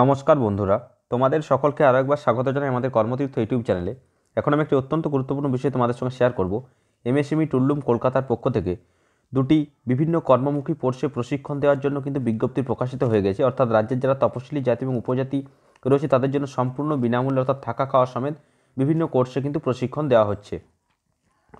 নমস্কার বন্ধুরা তোমাদের সকলকে আরও একবার স্বাগত জানাই আমাদের কর্মতীর্থ ইউটিউব চ্যানেলে এখন আমি একটি অত্যন্ত গুরুত্বপূর্ণ বিষয় তোমাদের সঙ্গে শেয়ার করব এমএসএমই টুল্লুম কলকাতার পক্ষ থেকে দুটি বিভিন্ন কর্মমুখী কোর্সে প্রশিক্ষণ দেওয়ার জন্য কিন্তু বিজ্ঞপ্তি প্রকাশিত হয়ে গেছে অর্থাৎ রাজ্যের যারা তপশিলি জাতি এবং উপজাতি রয়েছে তাদের জন্য সম্পূর্ণ বিনামূল্যে অর্থাৎ থাকা খাওয়া সমেত বিভিন্ন কোর্সে কিন্তু প্রশিক্ষণ দেওয়া হচ্ছে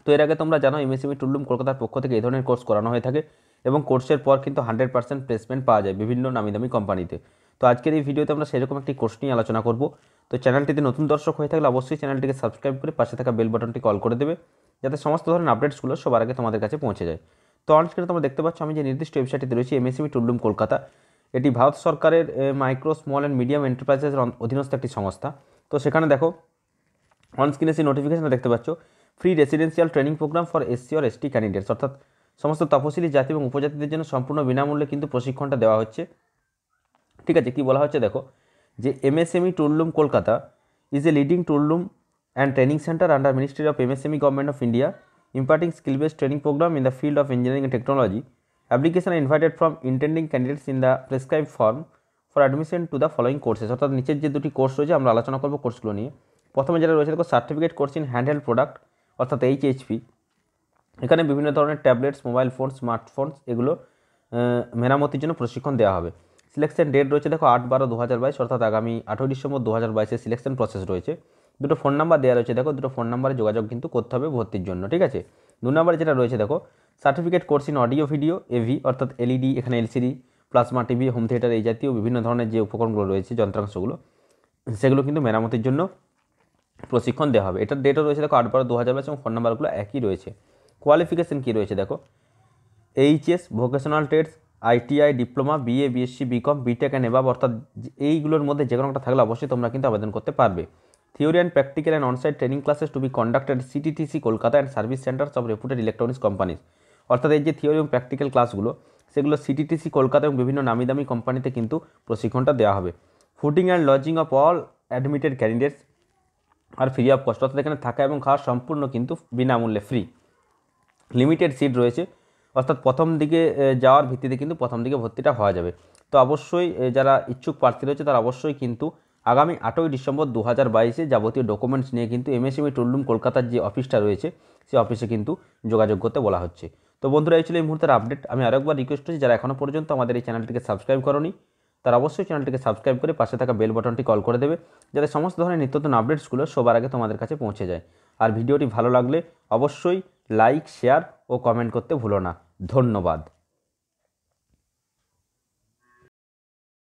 তো এর আগে তোমরা জানো এমএসএমই টুল্লুম কলকাতার পক্ষ থেকে এই ধরনের কোর্স করানো হয়ে থাকে এবং কোর্সের পর কিন্তু হান্ড্রেড পার্সেন্ট প্লেসমেন্ট পাওয়া যায় বিভিন্ন নামি দামি কোম্পানিতে তো আজকের এই ভিডিওতে আমরা সেরকম একটি কোর্স নিয়ে আলোচনা করব তো চ্যানেলটিতে নতুন দর্শক হয়ে থাকলে অবশ্যই চ্যানেলটিকে সাবস্ক্রাইব করে পাশে থাকা বেল বাটনটি কল করে দেবে যাতে সমস্ত ধরনের আপডেটসগুলো সবার আগে তোমাদের কাছে পৌঁছে যায় তো অন তোমরা দেখতে পাচ্ছ আমি যে নির্দিষ্ট ওয়েবসাইটটি রয়েছে এমএসএমই টুলডুম কলকাতা এটি ভারত সরকারের মাইক্রো স্মল অ্যান্ড মিডিয়াম এন্টারপ্রাইজের অধীনস্থ একটি সংস্থা তো সেখানে দেখো অন স্ক্রিনে সেই নোটিফিকেশানে দেখতে পাচ্ছ free residential training programme for SC or ST candidates অর্থাৎ সমস্ত তফসিলি জাতি এবং উপজাতিদের জন্য সম্পূর্ণ বিনামূল্যে কিন্তু প্রশিক্ষণটা দেওয়া হচ্ছে ঠিক আছে কি বলা হচ্ছে দেখো যে MSME toolroom Kolkata is a leading toolroom and training centre under ministry of MSME government of India imparting skill based training programme in the field of engineering and technology application invited from intending candidates in the prescribed form for admission to the following courses অর্থাৎ নিচের যে দুটি course রয়েছে আমরা আলোচনা করবো কোর্সগুলো নিয়ে প্রথমে যেটা রয়েছে দেখো certificate course in handheld product অর্থাৎ এইচপি এখানে বিভিন্ন ধরনের ট্যাবলেটস মোবাইল ফোন স্মার্টফোনস এগুলো মেরামতির জন্য প্রশিক্ষণ দেওয়া হবে সিলেকশন ডেট রয়েছে দেখো আট বারো দু হাজার বাইশ অর্থাৎ আগামী আঠেরো ডিসেম্বর দু হাজার বাইশে সিলেকশন প্রসেস রয়েছে দুটো ফোন নাম্বার দেওয়া রয়েছে দেখো দুটো ফোন নাম্বারে যোগাযোগ কিন্তু করতে হবে ভর্তির জন্য ঠিক আছে দু নম্বরে যেটা রয়েছে দেখো certificate course in audio video AV অর্থাৎ এলইডি e এখানে LCD plasma TV home theatre এই জাতীয় বিভিন্ন ধরনের যে উপকরণগুলো রয়েছে যন্ত্রাংশগুলো সেগুলো কিন্তু মেরামতির জন্য প্রশিক্ষণ দেওয়া হবে এটার ডেটও রয়েছে দেখো আট বারো দু হাজার বাইশ এবং ফোন নাম্বারগুলো একই রয়েছে কোয়ালিফিকেশান কী রয়েছে দেখো HS vocational trades ITI diploma BA BSc BCom BTech and above অর্থাৎ এইগুলোর মধ্যে যে কোনো একটা থাকলে অবশ্যই তোমরা কিন্তু আবেদন করতে পারবে theory and practical and onsite training classes to be conducted CTTC Kolkata and service centres of reputed electronics companies অর্থাৎ এই যে থিওরি এবং প্র্যাকটিক্যাল ক্লাসগুলো সেগুলো সিটিটিসি কলকাতা এবং বিভিন্ন নামি দামি কোম্পানিতে কিন্তু প্রশিক্ষণটা দেওয়া হবে fooding and lodging of all admitted candidates are free of cost অর্থাৎ এখানে থাকা এবং খাওয়া সম্পূর্ণ কিন্তু বিনামূল্যে ফ্রি লিমিটেড সিট রয়েছে অর্থাৎ প্রথম দিকে যাওয়ার ভিত্তিতে কিন্তু প্রথম দিকে ভর্তিটা হওয়া যাবে তো অবশ্যই যারা ইচ্ছুক প্রার্থী রয়েছে তারা অবশ্যই কিন্তু আগামী আটই ডিসেম্বর দু হাজার বাইশে যাবতীয় ডকুমেন্টস নিয়ে কিন্তু এমএসএমই টুলরুম কলকাতার যে অফিসটা রয়েছে সেই অফিসে কিন্তু যোগাযোগ করতে বলা হচ্ছে তো বন্ধুরা এই ছিল এই মুহূর্তের আপডেট আমি আরেকবার রিকোয়েস্ট করছি যারা এখনও পর্যন্ত আমাদের এই চ্যানেলটিকে সাবস্ক্রাইব করনি তারা অবশ্যই চ্যানেলটিকে সাবস্ক্রাইব করে পাশে থাকা বেল বটনটি কল করে দেবে যাতে সমস্ত ধরনের নিত্যতন আপডেটসগুলো সবার আগে তোমাদের কাছে পৌঁছে যায় আর ভিডিওটি ভালো লাগলে অবশ্যই লাইক শেয়ার ও কমেন্ট করতে ভুলো না ধন্যবাদ